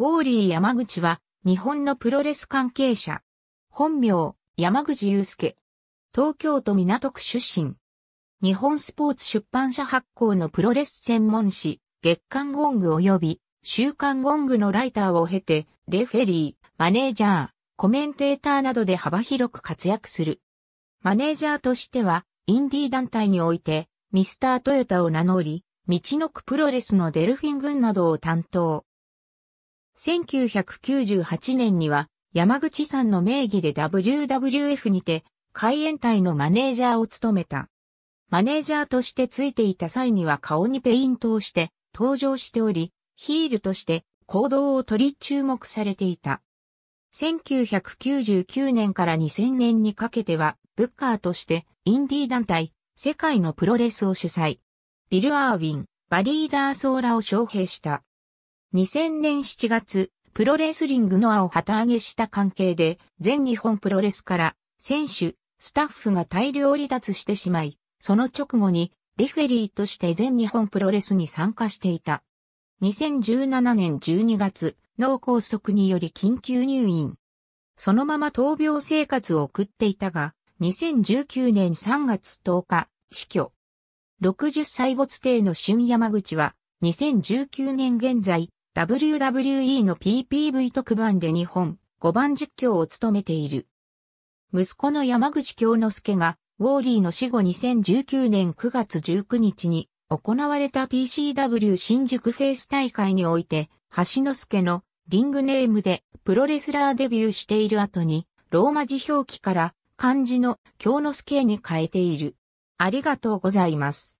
ウォーリー山口は、日本のプロレス関係者。本名、山口祐介。東京都港区出身。日本スポーツ出版社発行のプロレス専門誌、月刊ゴング及び、週刊ゴングのライターを経て、レフェリー、マネージャー、コメンテーターなどで幅広く活躍する。マネージャーとしては、インディー団体において、ミスタートヨタを名乗り、道のくプロレスのデルフィン軍などを担当。1998年には山口さんの名義で WWF にて海援隊のマネージャーを務めた。マネージャーとしてついていた際には顔にペイントをして登場しており、ヒールとして行動を取り注目されていた。1999年から2000年にかけては、ブッカーとしてインディー団体、世界のプロレスを主催。ビル・アーウィン、バリーダー・ソーラを招聘した。2000年7月、プロレスリングのアを旗揚げした関係で、全日本プロレスから選手、スタッフが大量離脱してしまい、その直後にレフェリーとして全日本プロレスに参加していた。2017年12月、脳梗塞により緊急入院。そのまま闘病生活を送っていたが、2019年3月10日、死去。60歳没定の春山口は、2019年現在、WWE の PPV 特番で日本5番実況を務めている。息子の山口京之介が、ウォーリーの死後2019年9月19日に行われた PCW 新宿フェイス大会において、橋之介のリングネームでプロレスラーデビューしている後に、ローマ字表記から漢字の京之介に変えている。ありがとうございます。